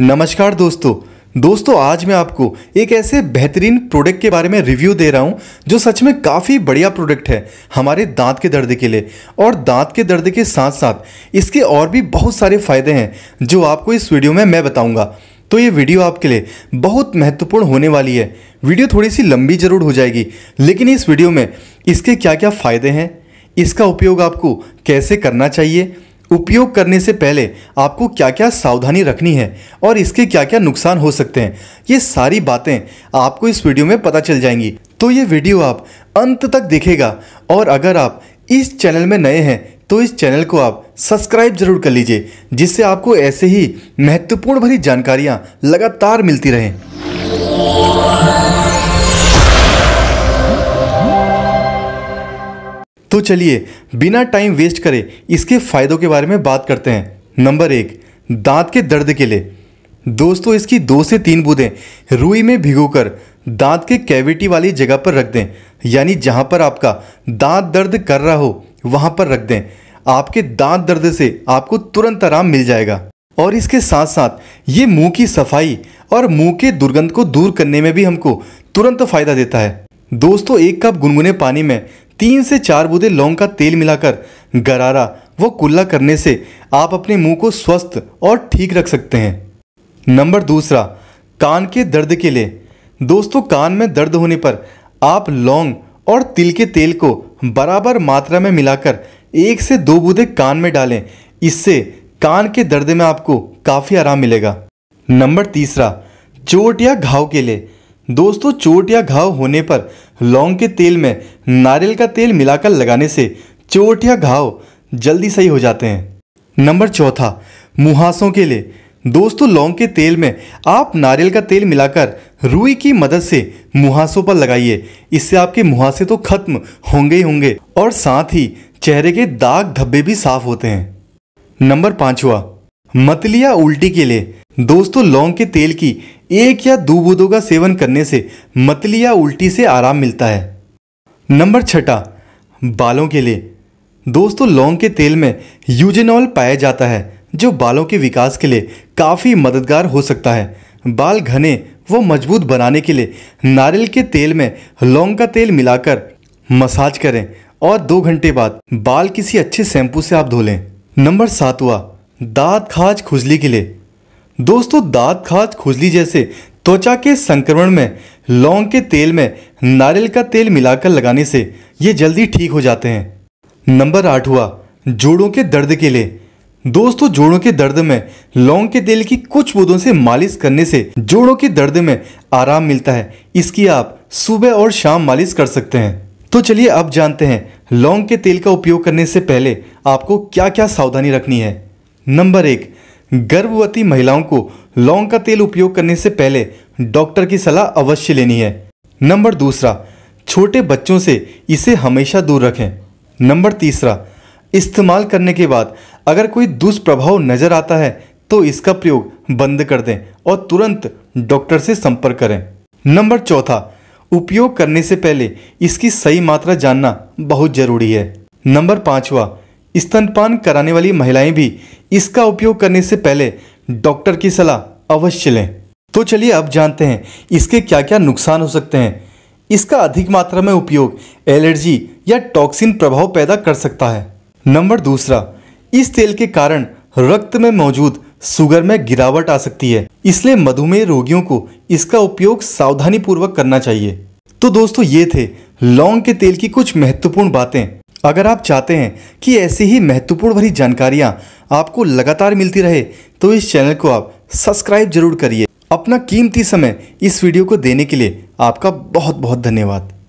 नमस्कार दोस्तों दोस्तों आज मैं आपको एक ऐसे बेहतरीन प्रोडक्ट के बारे में रिव्यू दे रहा हूँ जो सच में काफ़ी बढ़िया प्रोडक्ट है हमारे दांत के दर्द के लिए और दांत के दर्द के साथ साथ इसके और भी बहुत सारे फ़ायदे हैं जो आपको इस वीडियो में मैं बताऊँगा तो ये वीडियो आपके लिए बहुत महत्वपूर्ण होने वाली है वीडियो थोड़ी सी लंबी ज़रूर हो जाएगी लेकिन इस वीडियो में इसके क्या क्या फ़ायदे हैं इसका उपयोग आपको कैसे करना चाहिए उपयोग करने से पहले आपको क्या क्या सावधानी रखनी है और इसके क्या क्या नुकसान हो सकते हैं ये सारी बातें आपको इस वीडियो में पता चल जाएंगी तो ये वीडियो आप अंत तक देखेगा और अगर आप इस चैनल में नए हैं तो इस चैनल को आप सब्सक्राइब जरूर कर लीजिए जिससे आपको ऐसे ही महत्वपूर्ण भरी जानकारियाँ लगातार मिलती रहें तो चलिए बिना टाइम वेस्ट करे इसके फ़ायदों के बारे में बात करते हैं नंबर एक दांत के दर्द के लिए दोस्तों इसकी दो से तीन बूंदें रुई में भिगोकर दांत के कैविटी वाली जगह पर रख दें यानी जहां पर आपका दांत दर्द कर रहा हो वहां पर रख दें आपके दांत दर्द से आपको तुरंत आराम मिल जाएगा और इसके साथ साथ ये मुंह की सफाई और मुंह के दुर्गंध को दूर करने में भी हमको तुरंत फ़ायदा देता है दोस्तों एक कप गुनगुने पानी में तीन से चार बूंदे लौंग का तेल मिलाकर गरारा व कुल्ला करने से आप अपने मुंह को स्वस्थ और ठीक रख सकते हैं नंबर दूसरा कान के दर्द के लिए दोस्तों कान में दर्द होने पर आप लौंग और तिल के तेल को बराबर मात्रा में मिलाकर एक से दो बूंदे कान में डालें इससे कान के दर्द में आपको काफ़ी आराम मिलेगा नंबर तीसरा चोट या घाव के लिए दोस्तों चोट या घाव होने पर लौंग के तेल में नारियल का तेल मिलाकर लगाने से चोट या घाव जल्दी सही हो जाते हैं नंबर चौथा मुहासों के लिए दोस्तों लौंग के तेल में आप नारियल का तेल मिलाकर रुई की मदद से मुहासों पर लगाइए इससे आपके मुहासे तो खत्म होंगे ही होंगे और साथ ही चेहरे के दाग धब्बे भी साफ होते हैं नंबर पांचवा मतलिया उल्टी के लिए दोस्तों लौंग के तेल की एक या दो बूंदों का सेवन करने से मतली या उल्टी से आराम मिलता है नंबर छठा बालों के लिए दोस्तों लौंग के तेल में यूजेनॉल पाया जाता है जो बालों के विकास के लिए काफ़ी मददगार हो सकता है बाल घने व मजबूत बनाने के लिए नारियल के तेल में लौंग का तेल मिलाकर मसाज करें और दो घंटे बाद बाल किसी अच्छे शैम्पू से आप धो लें नंबर सातवा दांत खाज खुजली के लिए दोस्तों दांत खाद खुजली जैसे त्वचा के संक्रमण में लौंग के तेल में नारियल का तेल मिलाकर लगाने से ये जल्दी ठीक हो जाते हैं नंबर आठ हुआ जोड़ों के दर्द के लिए दोस्तों जोड़ों के दर्द में लौंग के तेल की कुछ बूंदों से मालिश करने से जोड़ों के दर्द में आराम मिलता है इसकी आप सुबह और शाम मालिश कर सकते हैं तो चलिए अब जानते हैं लौंग के तेल का उपयोग करने से पहले आपको क्या क्या सावधानी रखनी है नंबर एक गर्भवती महिलाओं को लौंग का तेल उपयोग करने से पहले डॉक्टर की सलाह अवश्य लेनी है नंबर दूसरा छोटे बच्चों से इसे हमेशा दूर रखें नंबर तीसरा इस्तेमाल करने के बाद अगर कोई दुष्प्रभाव नज़र आता है तो इसका प्रयोग बंद कर दें और तुरंत डॉक्टर से संपर्क करें नंबर चौथा उपयोग करने से पहले इसकी सही मात्रा जानना बहुत ज़रूरी है नंबर पांचवा स्तनपान कराने वाली महिलाएं भी इसका उपयोग करने से पहले डॉक्टर की सलाह अवश्य लें तो चलिए अब जानते हैं इसके क्या क्या नुकसान हो सकते हैं इसका अधिक मात्रा में उपयोग एलर्जी या टॉक्सिन प्रभाव पैदा कर सकता है नंबर दूसरा इस तेल के कारण रक्त में मौजूद सुगर में गिरावट आ सकती है इसलिए मधुमेह रोगियों को इसका उपयोग सावधानी पूर्वक करना चाहिए तो दोस्तों ये थे लौंग के तेल की कुछ महत्वपूर्ण बातें अगर आप चाहते हैं कि ऐसी ही महत्वपूर्ण भरी जानकारियाँ आपको लगातार मिलती रहे तो इस चैनल को आप सब्सक्राइब जरूर करिए अपना कीमती समय इस वीडियो को देने के लिए आपका बहुत बहुत धन्यवाद